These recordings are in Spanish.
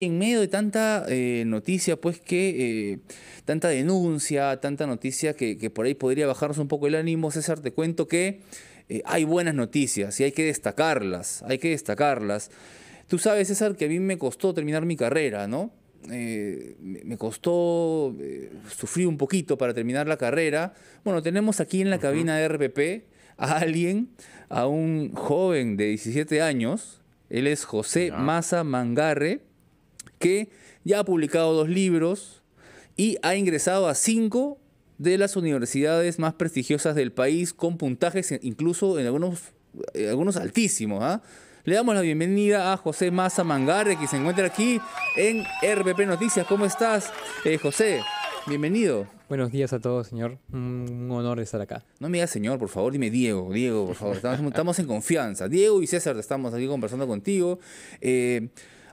en medio de tanta eh, noticia, pues que eh, tanta denuncia, tanta noticia que, por ahí podría bajarnos un poco el ánimo, César, te cuento que eh, hay buenas noticias y hay que destacarlas, hay que destacarlas. Tú sabes, César, que a mí me costó terminar mi carrera, ¿no? me costó, sufrir un poquito para terminar la carrera. Bueno, tenemos aquí en la cabina de RPP a alguien, a un joven de 17 años, él es José Maza Mangarre que ya ha publicado dos libros y ha ingresado a cinco de las universidades más prestigiosas del país, con puntajes incluso en algunos, eh, algunos altísimos. ¿ah? Le damos la bienvenida a José Maza Mangarre, que se encuentra aquí en RPP Noticias. ¿Cómo estás, eh, José? Bienvenido. Buenos días a todos, señor. Un honor estar acá. No me digas señor, por favor, dime Diego. Diego, por favor, estamos, estamos en confianza. Diego y César, estamos aquí conversando contigo. Eh,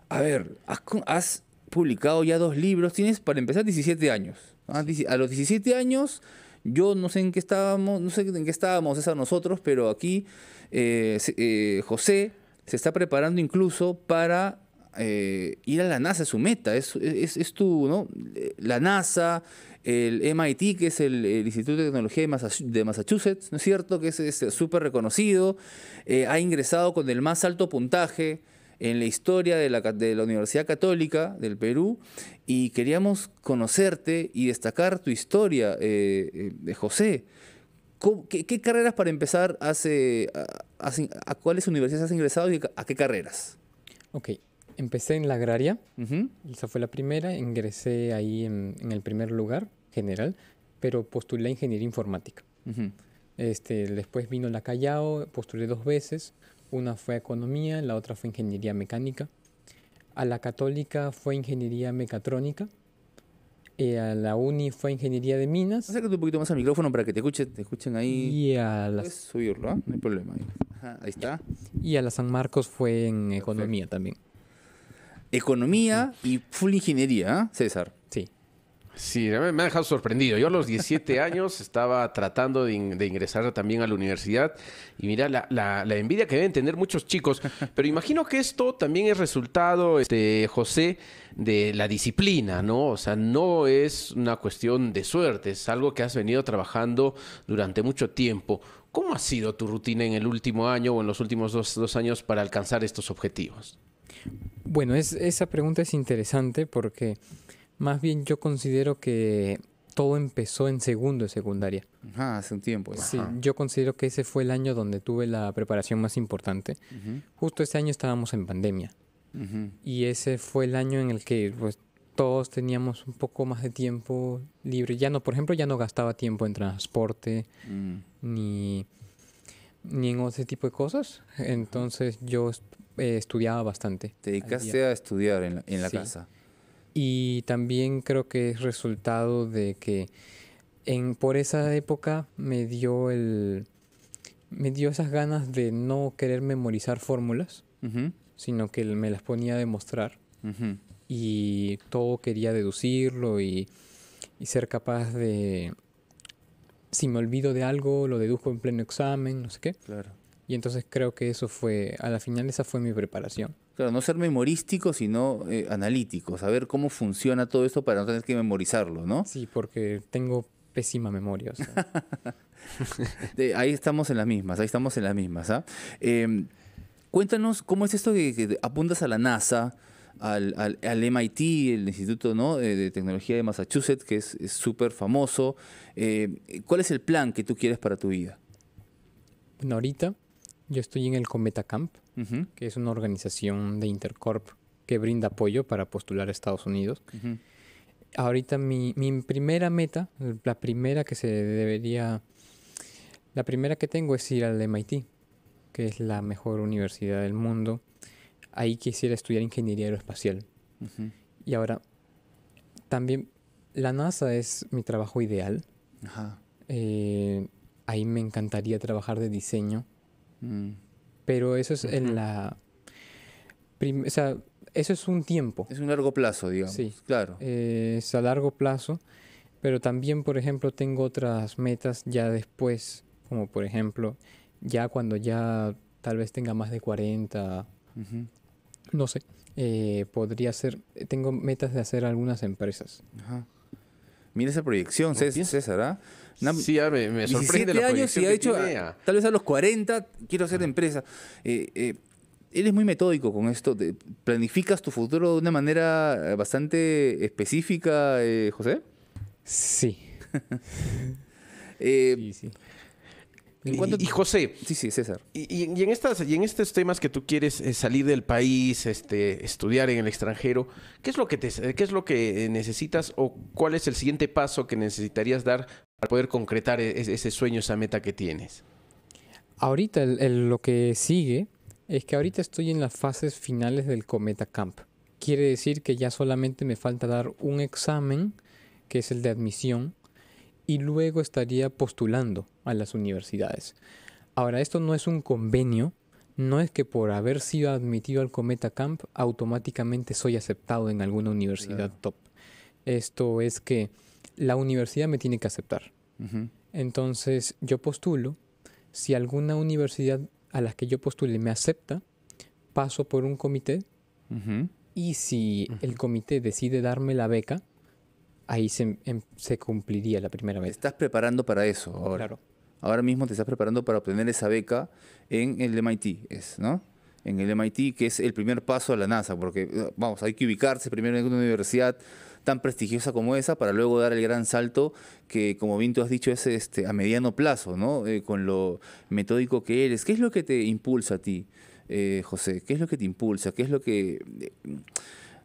a ver, has, publicado ya dos libros, tienes para empezar 17 años. ¿ah? A los 17 años, yo no sé en qué estábamos, no sé en qué estábamos, esa nosotros, pero aquí eh, eh, José se está preparando incluso para eh, ir a la NASA, es su meta, es, es, tu, ¿no? La NASA, el MIT, que es el, Instituto de Tecnología de Massachusetts, ¿no es cierto? Que es este, súper reconocido, ha ingresado con el más alto puntaje en la historia de la, Universidad Católica del Perú y queríamos conocerte y destacar tu historia, eh, eh, José. Qué, carreras para empezar hace, a, cuáles universidades has ingresado y a qué carreras? Ok, empecé en la agraria, esa fue la primera, ingresé ahí en, el primer lugar general, pero postulé ingeniería informática. Este, después vino la Callao, postulé dos veces, una fue economía, la otra fue ingeniería mecánica. A la católica fue ingeniería mecatrónica. Eh, a la uni fue ingeniería de minas. Sácate un poquito más al micrófono para que te escuchen, te escuchen ahí. Y a la... subirlo, ¿ah? no hay problema. ahí está. Y a la San Marcos fue en economía también. Economía y full ingeniería, ¿ah? César. Sí, me ha dejado sorprendido. Yo a los 17 años estaba tratando de, ingresar también a la universidad y mira la, envidia que deben tener muchos chicos. Pero imagino que esto también es resultado, este, José, de la disciplina, ¿no? O sea, no es una cuestión de suerte, es algo que has venido trabajando durante mucho tiempo. ¿Cómo ha sido tu rutina en el último año o en los últimos dos, años para alcanzar estos objetivos? Bueno, esa pregunta es interesante porque más bien yo considero que todo empezó en segundo de secundaria. Ajá, ah, hace un tiempo. ¿eh? Sí, yo considero que ese fue el año donde tuve la preparación más importante. Justo ese año estábamos en pandemia. Y ese fue el año en el que pues, todos teníamos un poco más de tiempo libre. Ya no, por ejemplo, ya no gastaba tiempo en transporte mm. ni, ni en ese tipo de cosas. Entonces yo eh, estudiaba bastante. ¿Te dedicaste a estudiar en la, en casa? Y también creo que es resultado de que en, por esa época me dio el me dio esas ganas de no querer memorizar fórmulas, sino que me las ponía a demostrar. Y todo quería deducirlo y, ser capaz de, si me olvido de algo, lo deduzco en pleno examen, no sé qué. Claro. Y entonces creo que eso fue, a la final esa fue mi preparación. Claro, no ser memorístico, sino analíticos, eh, analítico, saber cómo funciona todo esto para no tener que memorizarlo, ¿no? Sí, porque tengo pésima memoria. ahí estamos en las mismas, ahí estamos en las mismas. ¿ah? Em, cuéntanos cómo es esto que, apuntas a la NASA, al, MIT, el Instituto eh, de Tecnología de Massachusetts, que es súper famoso. Em, ¿Cuál es el plan que tú quieres para tu vida? Bueno, ahorita yo estoy en el Cometa Camp, que es una organización de Intercorp que brinda apoyo para postular a Estados Unidos. Ahorita mi, primera meta, la primera que se debería, la primera que tengo es ir al MIT, que es la mejor universidad del mundo. Ahí quisiera estudiar ingeniería aeroespacial. Y ahora, también la NASA es mi trabajo ideal. Ajá. Eh, ahí me encantaría trabajar de diseño. Mm. Pero eso es en la... O sea, eso es un tiempo. Es un largo plazo, digamos. Sí, claro. Eh, es a largo plazo, pero también, por ejemplo, tengo otras metas ya después, como por ejemplo, ya cuando ya tal vez tenga más de 40, no sé, eh, podría ser, tengo metas de hacer algunas empresas. Ajá. Mira esa proyección, César, ¿ah? sí, me, sorprende la años ha hecho, tal vez a los 40, quiero hacer empresa. él eh, eh, es muy metódico con esto. ¿Planificas tu futuro de una manera eh, bastante específica, eh, José? Sí. sí, sí y, José. Sí, sí, César. Y, en estas, en estos temas que tú quieres eh, salir del país, este, estudiar en el extranjero, ¿qué es lo que te, qué es lo que eh, necesitas o cuál es el siguiente paso que necesitarías dar para poder concretar e, ese, sueño, esa meta que tienes? Ahorita lo que sigue es que ahorita estoy en las fases finales del Cometa Camp. Quiere decir que ya solamente me falta dar un examen, que es el de admisión, y luego estaría postulando a las universidades. Ahora, esto no es un convenio, no es que por haber sido admitido al Cometa Camp automáticamente soy aceptado en alguna universidad top. Esto es que la universidad me tiene que aceptar. Entonces, yo postulo, si alguna universidad a la que yo postule me acepta, paso por un comité y si el comité decide darme la beca, ahí em, se, cumpliría la primera vez. Te estás preparando para eso ahora. Claro. Ahora mismo te estás preparando para obtener esa beca en el MIT, es, ¿no? En el MIT, que es el primer paso a la NASA, porque, eh, vamos, hay que ubicarse primero en una universidad tan prestigiosa como esa para luego dar el gran salto que, como bien tú has dicho, es este, a mediano plazo, ¿no? Eh, con lo metódico que eres. ¿Qué es lo que te impulsa a ti, eh, José? ¿Qué es lo que te impulsa? ¿Qué es lo que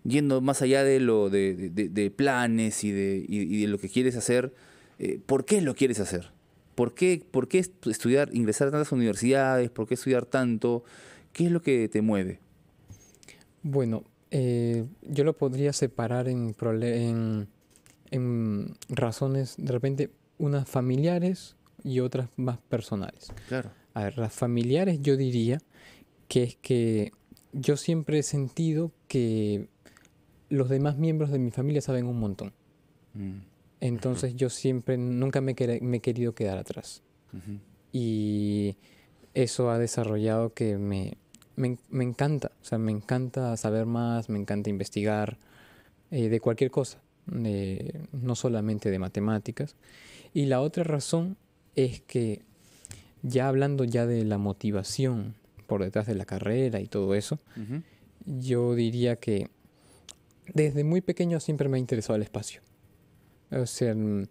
yendo más allá de, lo, de, de, planes y de, y de, lo que quieres hacer, eh, ¿por qué lo quieres hacer? ¿Por qué, ¿Por qué estudiar, ingresar a tantas universidades? ¿Por qué estudiar tanto? ¿Qué es lo que te mueve? Bueno, eh, yo lo podría separar en, en, en, razones de repente unas familiares y otras más personales. Claro. A ver, las familiares yo diría que es que yo siempre he sentido que los demás miembros de mi familia saben un montón. Mm. Entonces yo siempre, nunca me, he querido quedar atrás. Y eso ha desarrollado que me, me, encanta, o sea, me encanta saber más, me encanta investigar eh, de cualquier cosa, no solamente de matemáticas. Y la otra razón es que ya hablando ya de la motivación por detrás de la carrera y todo eso, yo diría que desde muy pequeño siempre me ha interesado el espacio. O sea, mm,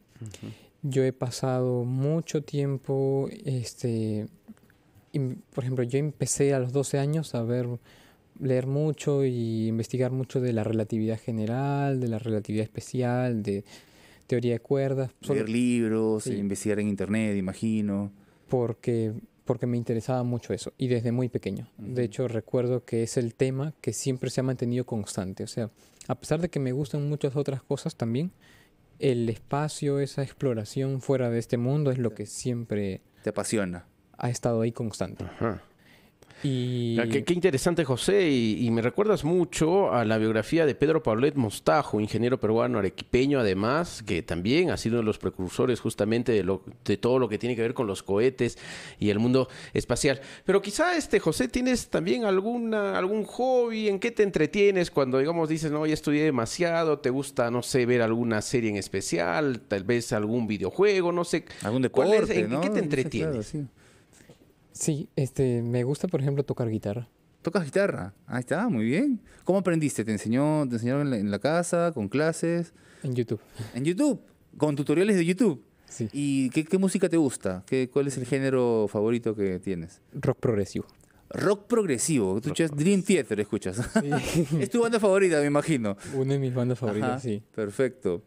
yo he pasado mucho tiempo, este, por ejemplo, yo empecé a los 12 años a ver, leer mucho y investigar mucho de la relatividad general, de la relatividad especial, de teoría de cuerdas. Leer libros, investigar en internet, imagino. Porque porque me interesaba mucho eso y desde muy pequeño. De hecho, recuerdo que es el tema que siempre se ha mantenido constante. O sea, a pesar de que me gustan muchas otras cosas también, el espacio, esa exploración fuera de este mundo es lo que siempre... Te apasiona. Ha estado ahí constante. Ajá. Y... Ah, qué, interesante, José. Y, me recuerdas mucho a la biografía de Pedro Paulet Mostajo, ingeniero peruano arequipeño, además, que también ha sido uno de los precursores justamente de, lo, de todo lo que tiene que ver con los cohetes y el mundo espacial. Pero quizá, este, José, ¿tienes también alguna, algún hobby? ¿En qué te entretienes cuando, digamos, dices, no, ya estudié demasiado? ¿Te gusta, no sé, ver alguna serie en especial? Tal vez algún videojuego, no sé. Algún deporte, ¿En, qué te entretienes? Sí, este, me gusta, por ejemplo, tocar guitarra. ¿Tocas guitarra? Ahí está, muy bien. ¿Cómo aprendiste? ¿Te enseñó, te enseñaron en la, casa, con clases? En YouTube. ¿En YouTube? ¿Con tutoriales de YouTube? Sí. ¿Y qué, música te gusta? ¿Qué, ¿Cuál es el género favorito que tienes? Rock progresivo. Rock progresivo. Tú escuchas Dream Theater, escuchas. es tu banda favorita, me imagino. Una de mis bandas favoritas, sí. Perfecto.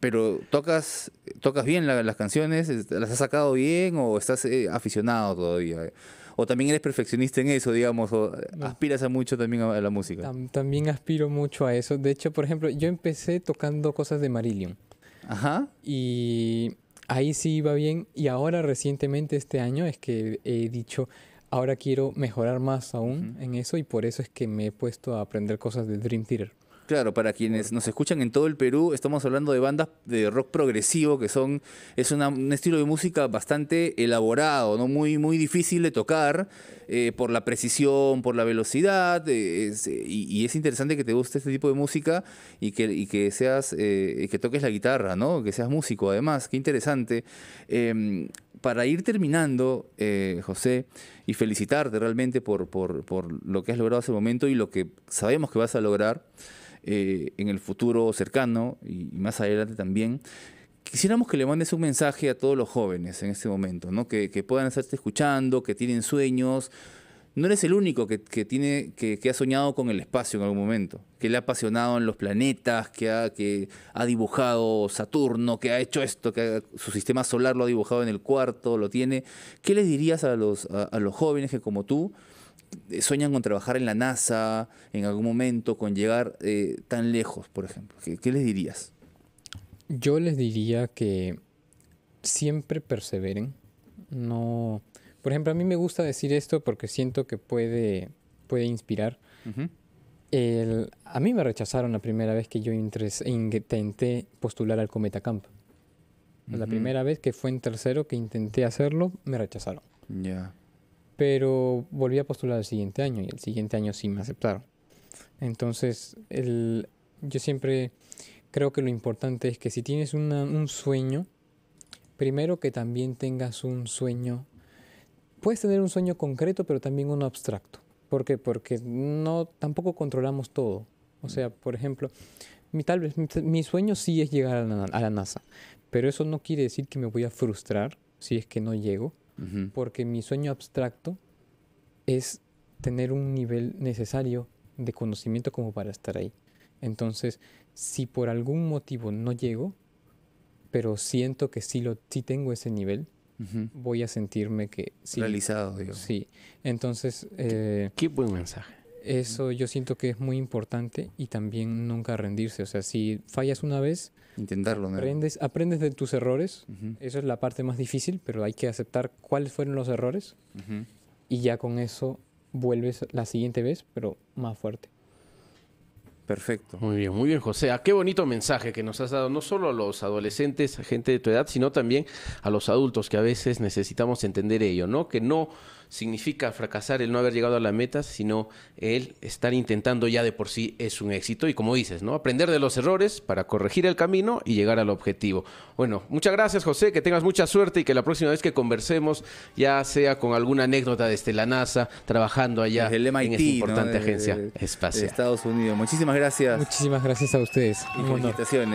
pero tocas, tocas bien las canciones, las has sacado bien o estás eh, aficionado todavía. O también eres perfeccionista en eso, digamos, o aspiras a mucho también a, la música. también aspiro mucho a eso. De hecho, por ejemplo, yo empecé tocando cosas de Marillion. Ajá. Y ahí sí iba bien. Y ahora recientemente este año es que he dicho ahora quiero mejorar más aún en eso y por eso es que me he puesto a aprender cosas de Dream Theater. Claro, para quienes nos escuchan en todo el Perú, estamos hablando de bandas de rock progresivo que son es un estilo de música bastante elaborado, no muy muy difícil de tocar eh, por la precisión, por la velocidad eh, eh, y, es interesante que te guste este tipo de música y que, y que seas que toques la guitarra, ¿no? Que seas músico, además, qué interesante. Em, para ir terminando, eh, José, y felicitarte realmente por, por, lo que has logrado hace el momento y lo que sabemos que vas a lograr eh, en el futuro cercano y, más adelante también, quisiéramos que le mandes un mensaje a todos los jóvenes en este momento, ¿no? que, que puedan estarte escuchando, que tienen sueños, no eres el único que, tiene, que, ha soñado con el espacio en algún momento, que le ha apasionado en los planetas, que ha, que ha dibujado Saturno, que ha hecho esto, que su sistema solar lo ha dibujado en el cuarto, lo tiene. ¿Qué les dirías a los, a, los jóvenes que como tú eh, sueñan con trabajar en la NASA en algún momento, con llegar eh, tan lejos, por ejemplo? ¿Qué, ¿Qué les dirías? Yo les diría que siempre perseveren, no por ejemplo, a mí me gusta decir esto porque siento que puede, puede inspirar. El, a mí me rechazaron la primera vez que yo intenté postular al Cometa Camp. La primera vez que fue en tercero que intenté hacerlo, me rechazaron. Ya. Pero volví a postular el siguiente año y el siguiente año sí me aceptaron. Entonces, el, yo siempre creo que lo importante es que si tienes un sueño, primero que también tengas un sueño puedes tener un sueño concreto, pero también uno abstracto. ¿Por qué? Porque no, tampoco controlamos todo. O sea, mm. por ejemplo, mi, tal vez, mi, sueño sí es llegar a la, NASA, pero eso no quiere decir que me voy a frustrar si es que no llego, porque mi sueño abstracto es tener un nivel necesario de conocimiento como para estar ahí. Entonces, si por algún motivo no llego, pero siento que sí, lo, sí tengo ese nivel, voy a sentirme que... Sí, Realizado, Sí. Entonces... Eh, qué, buen mensaje. Eso yo siento que es muy importante y también nunca rendirse. O sea, si fallas una vez, intentarlo. Aprendes, aprendes de tus errores. Eso es la parte más difícil, pero hay que aceptar cuáles fueron los errores y ya con eso vuelves la siguiente vez, pero más fuerte. Perfecto. Muy bien, muy bien, José. Ah, qué bonito mensaje que nos has dado, no solo a los adolescentes, a gente de tu edad, sino también a los adultos que a veces necesitamos entender ello, ¿no? Que no significa fracasar el no haber llegado a la meta, sino el estar intentando ya de por sí es un éxito. Y como dices, ¿no? Aprender de los errores para corregir el camino y llegar al objetivo. Bueno, muchas gracias, José, que tengas mucha suerte y que la próxima vez que conversemos ya sea con alguna anécdota desde la NASA, trabajando allá en esta importante agencia espacial. De Estados Unidos. Muchísimas gracias. Muchísimas gracias a ustedes.